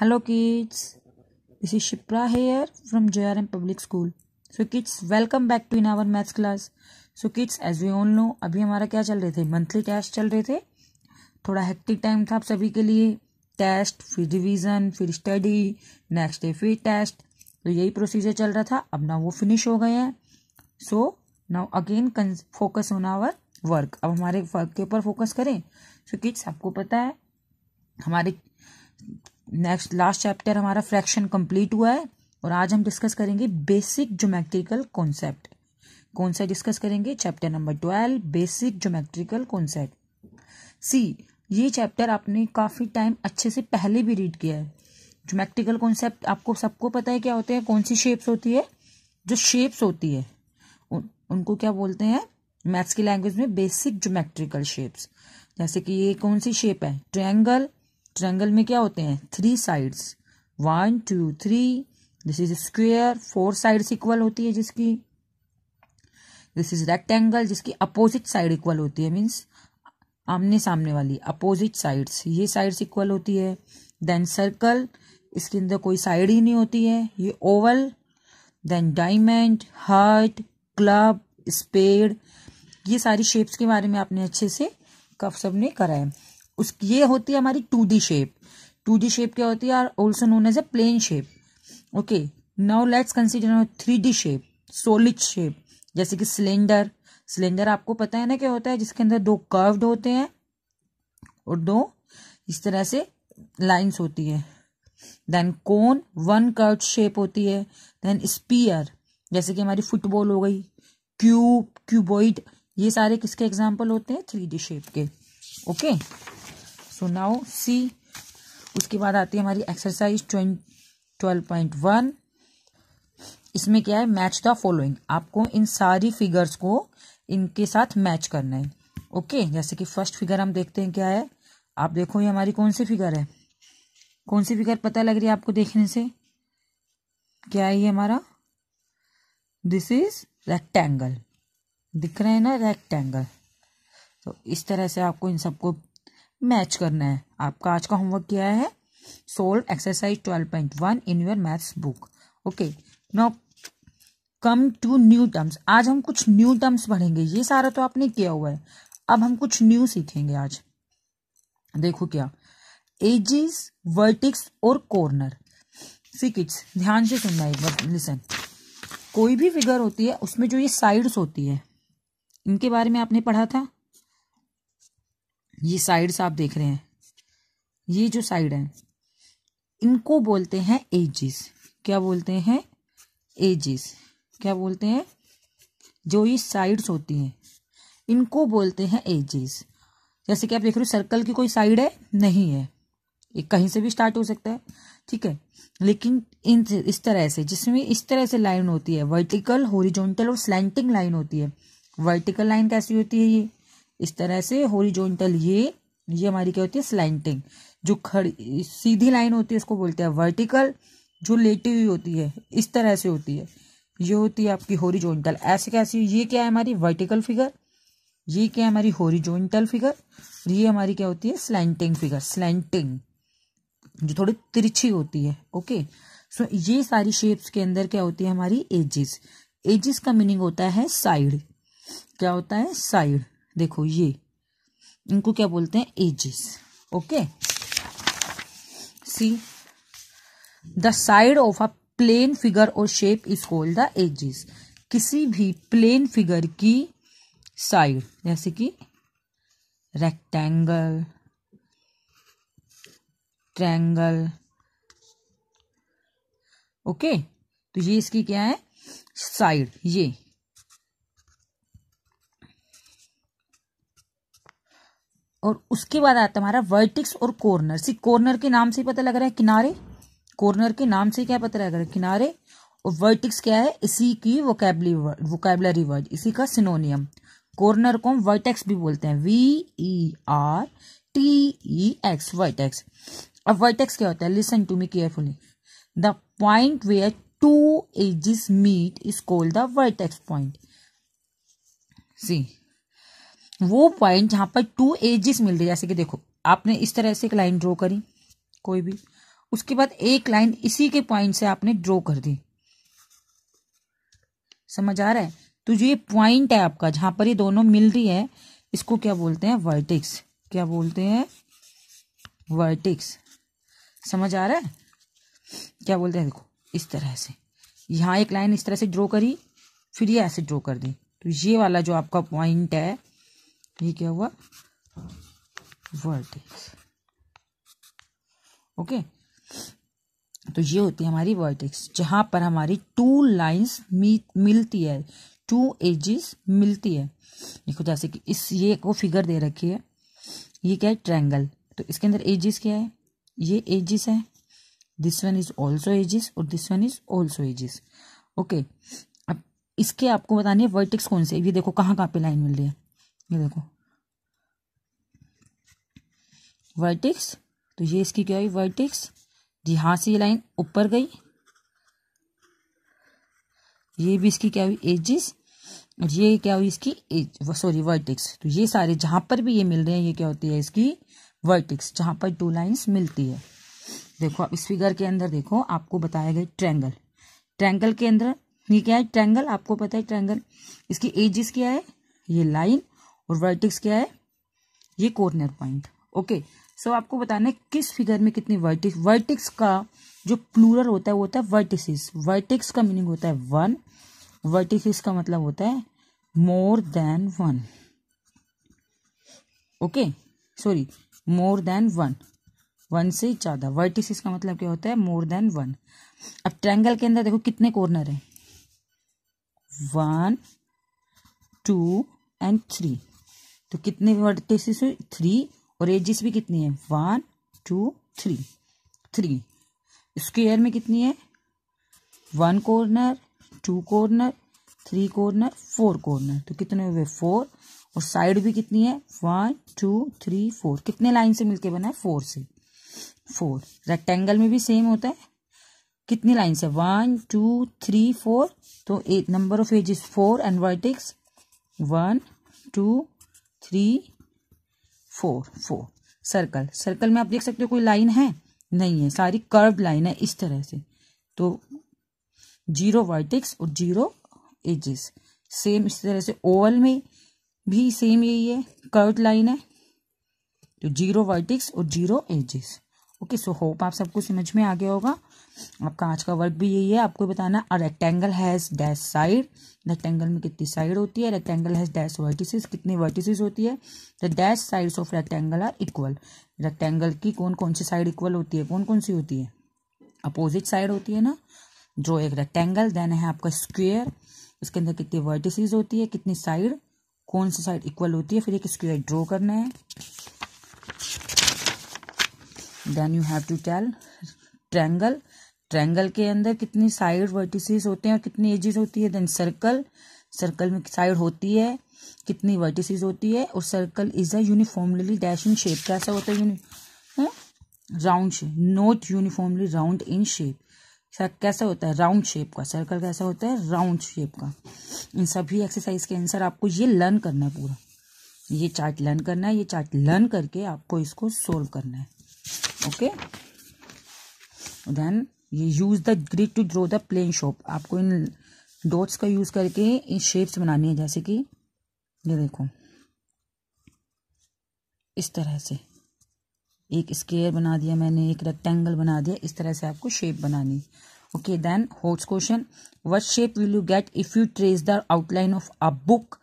Hello this is Shipra here from J R M public school so kids welcome back to in our maths class so kids as we all know अभी हमारा क्या चल रहे थे monthly test चल रहे थे थोड़ा हेक्टिक टाइम था आप सभी के लिए टेस्ट फिर रिवीजन फिर स्टडी नेक्स्ट डे फिर टेस्ट तो यही प्रोसीजर चल रहा था अब ना वो फिनिश हो गए हैं so now again focus on our work अब हमारे वर्क के ऊपर फोकस करें सो so, किड्स आपको पता है हमारे नेक्स्ट लास्ट चैप्टर हमारा फ्रैक्शन कंप्लीट हुआ है और आज हम डिस्कस करेंगे बेसिक ज्योमेट्रिकल कॉन्सेप्ट कौन सा डिस्कस करेंगे chapter number twelve basic geometrical concept सी ये चैप्टर आपने काफ़ी टाइम अच्छे से पहले भी रीड किया है जोमेट्रिकल कॉन्सेप्ट आपको सबको पता है क्या होते हैं कौन सी शेप्स होती है जो शेप्स होती है उन, उनको क्या बोलते हैं मैथ्स की लैंग्वेज में बेसिक जोमेट्रिकल शेप्स जैसे कि ये कौन सी शेप है ट्रायंगल ट्रायंगल में क्या होते हैं three sides one two three this is square four sides equal होती है जिसकी दिस इज रेक्टेंगल जिसकी अपोजिट साइड इक्वल होती है मीन्स आमने सामने वाली अपोजिट साइड्स ये साइड्स इक्वल होती है देन सर्कल इसके अंदर कोई साइड ही नहीं होती है ये oval then diamond heart club spade ये सारी शेप्स के बारे में आपने अच्छे से कब सब ने करा है उसकी ये होती है हमारी two D shape two D shape क्या होती है और also known as a plane shape okay now let's consider three D shape solid shape जैसे कि सिलेंडर सिलेंडर आपको पता है ना क्या होता है जिसके अंदर दो कर्व्ड होते हैं और दो इस तरह से लाइंस होती है then cone one curve shape होती है देन स्पीयर जैसे कि हमारी फुटबॉल हो गई क्यूब क्यूबॉइड ये सारे किसके एग्जाम्पल होते हैं थ्री डी शेप के okay okay? So now see उसके बाद आती है हमारी एक्सरसाइज ट्वेल्व पॉइंट वन इसमें क्या है मैच द फॉलोइंग आपको इन सारी फिगर्स को इनके साथ मैच करना है ओके okay, जैसे कि फर्स्ट फिगर हम देखते हैं क्या है आप देखो ये हमारी कौन सी फिगर है कौन सी फिगर पता लग रही है आपको देखने से क्या है ये हमारा दिस इज रेक्टेंगल दिख रहे हैं ना रेक्टेंगल तो इस तरह से आपको इन सबको मैच करना है आपका आज का होमवर्क क्या है solve exercise twelve point one in your maths book okay now come to new terms आज हम कुछ न्यू टर्म्स पढ़ेंगे ये सारा तो आपने किया हुआ है अब हम कुछ न्यू सीखेंगे आज देखो क्या एजिस वर्टिक्स और कॉर्नर सी ध्यान से सुनना एक बार लिसन कोई भी फिगर होती है उसमें जो ये साइड्स होती है इनके बारे में आपने पढ़ा था ये साइड्स आप देख रहे हैं ये जो साइड है इनको बोलते हैं एजिस क्या बोलते हैं एजिस क्या बोलते हैं जो ये साइड्स होती हैं इनको बोलते हैं एजिस जैसे कि आप देख रहे हो सर्कल की कोई साइड है नहीं है ये कहीं से भी स्टार्ट हो सकता है ठीक है लेकिन इन इस तरह से जिसमें इस तरह से लाइन होती है वर्टिकल होरिजोनटल और स्लैंटिंग लाइन होती है वर्टिकल लाइन कैसी होती है ये इस तरह से होरिजोनटल ये ये हमारी क्या होती है स्लाइंटिंग जो खड़ी सीधी लाइन होती है इसको बोलते हैं वर्टिकल जो लेटी हुई होती है इस तरह से होती है ये होती है आपकी होरिजोनटल ऐसे कैसी ये क्या है हमारी वर्टिकल फिगर ये क्या है हमारी होरिजोनटल फिगर और ये हमारी क्या होती है स्लैंटिंग फिगर स्लैंटिंग जो थोड़ी तिरछी होती है ओके सो so, ये सारी शेप्स के अंदर क्या होती है हमारी एजिस एजिस का मीनिंग होता है साइड क्या होता है साइड देखो ये इनको क्या बोलते हैं edges okay see the side of a plane figure और shape is called the edges किसी भी प्लेन फिगर की साइड जैसे कि रेक्टेंगल ट्रैंगल ओके तो ये इसकी क्या है साइड ये और उसके बाद आता है हमारा वर्टिक्स और कॉर्नर सी कॉर्नर के नाम से पता लग रहा है किनारे कॉर्नर के नाम से क्या पता लग रहा है किनारे और वर्टिक्स क्या है इसी की वोकेबली वर्ड वोकेबलरी वर्ड इसी का सिनोनियम कॉर्नर को हम वर्टेक्स भी बोलते हैं V E R T E X vertex अब वर्टेक्स क्या होता है listen to me carefully the point where two edges meet is called the vertex point see वो पॉइंट जहां पर टू एजिस मिल रही है जैसे कि देखो आपने इस तरह से एक लाइन ड्रॉ करी कोई भी उसके बाद एक लाइन इसी के पॉइंट से आपने ड्रॉ कर दी समझ आ रहा है तो जो ये पॉइंट है आपका जहां पर ये दोनों मिल रही है इसको क्या बोलते हैं वर्टिक्स क्या बोलते हैं वर्टिक्स समझ आ रहा है क्या बोलते हैं देखो इस तरह से यहां एक लाइन इस तरह से ड्रॉ करी फिर ये ऐसे ड्रॉ कर दी तो ये वाला जो आपका पॉइंट है ये क्या हुआ वर्टेक्स ओके तो ये होती है हमारी वर्टेक्स जहां पर हमारी टू लाइंस मिलती है टू एजिस मिलती है देखो जैसे कि इस ये को फिगर दे रखी है ये क्या है ट्रैंगल तो इसके अंदर एजिस क्या है ये एजिस है this one is also edges और this one is also edges okay अब इसके आपको बताने वर्टिक्स कौन से ये देखो कहाँ कहाँ पे लाइन मिल रही है ये देखो वर्टिक्स तो ये इसकी क्या हुई वर्टिक्स जी हाँ से ये लाइन ऊपर गई ये भी इसकी क्या हुई एजिस और ये क्या हुई इसकी एज सॉरी वर्टिक्स तो ये सारे जहां पर भी ये मिल रहे हैं ये क्या होती है इसकी वर्टिक्स जहां पर टू लाइंस मिलती है देखो आप इस फिगर के अंदर देखो आपको बताया गया ट्रैंगल ट्रैंगल के अंदर ये क्या है ट्रैंगल आपको पता है ट्रैंगल इसकी एजिस क्या है ये लाइन और वर्टिक्स क्या है ये कॉर्नर पॉइंट ओके सो आपको बताना है किस फिगर में कितनी वर्टिक्स वर्टिक्स का जो प्लूरल होता है वो होता है वर्टिसिस वर्टिक्स का मीनिंग होता है वन वर्टिसिस का मतलब होता है more than one okay sorry more than one one से ज़्यादा वर्टिसिस का मतलब क्या होता है मोर देन वन अब ट्रैंगल के अंदर देखो कितने कॉर्नर है वन टू एंड थ्री तो कितने वर्टिसेस तो हुए थ्री और एजिस भी कितनी है one two three three square में कितनी है one corner two corner three corner four corner तो कितने हुए फोर और साइड भी कितनी है वन टू थ्री फोर कितने लाइन से मिलके बना है फोर से फोर रेक्टेंगल में भी सेम होता है कितनी लाइन से वन टू थ्री फोर तो at number of edges four and vertex one two three four four circle circle में आप देख सकते हो कोई लाइन है नहीं है सारी कर्व लाइन है इस तरह से तो जीरो वर्टिक्स और जीरो एजेस सेम इस तरह से ओवल में भी सेम यही है कर्व लाइन है तो जीरो वर्टिक्स और zero edges okay so hope आप सबको समझ में आ गया होगा आपका आज का वर्क भी यही है आपको बताना a rectangle has dash side रेक्टेंगल में कितनी साइड होती है रेक्टेंगल हैज़ डैश वर्टिसेस कितनी वर्टिसेस होती है the dash sides of rectangle are equal rectangle की कौन कौन सी साइड इक्वल होती है कौन कौन सी होती है अपोजिट साइड होती है ना जो एक रेक्टेंगल देन है आपका स्क्वेयर उसके अंदर कितनी वर्टिसेस होती है कितनी साइड कौन सी साइड इक्वल होती है फिर एक स्क्वेयर ड्रॉ करना है then you have to tell triangle triangle के अंदर कितनी साइड वर्टिसेस होते हैं और कितनी एजेस होती है देन सर्कल सर्कल में साइड होती है कितनी वर्टिसेस होती है और circle is a uniformly dash in shape कैसा होता है round shape not uniformly round in shape कैसा होता है राउंड शेप का सर्कल कैसा होता है राउंड शेप का इन सभी एक्सरसाइज के आंसर आपको ये लर्न करना है पूरा ये चार्ट लर्न करना है ये चार्ट लर्न करके आपको इसको सोल्व करना है ओके देन ये use the grid to draw the plane shape आपको इन डॉट्स का यूज करके इन शेप्स बनानी है जैसे कि ये देखो इस तरह से एक स्केयर बना दिया मैंने एक रेक्टेंगल बना दिया इस तरह से आपको शेप बनानी okay then HOTS question what shape will you get if you trace the outline of a book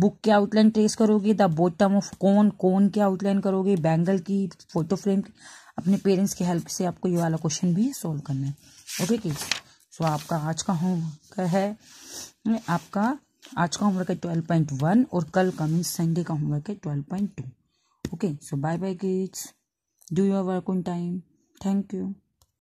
book के आउटलाइन ट्रेस करोगे द बॉटम ऑफ कौन कौन के आउटलाइन करोगे बैंगल की फोटो फ्रेम की अपने पेरेंट्स की हेल्प से आपको ये वाला क्वेश्चन भी सॉल्व करना है ओके किड्स सो आपका आज का होमवर्क है आपका आज का होमवर्क है ट्वेल्व पॉइंट वन और कल कमिंग संडे का होमवर्क है twelve point two okay so bye bye kids do your work on time thank you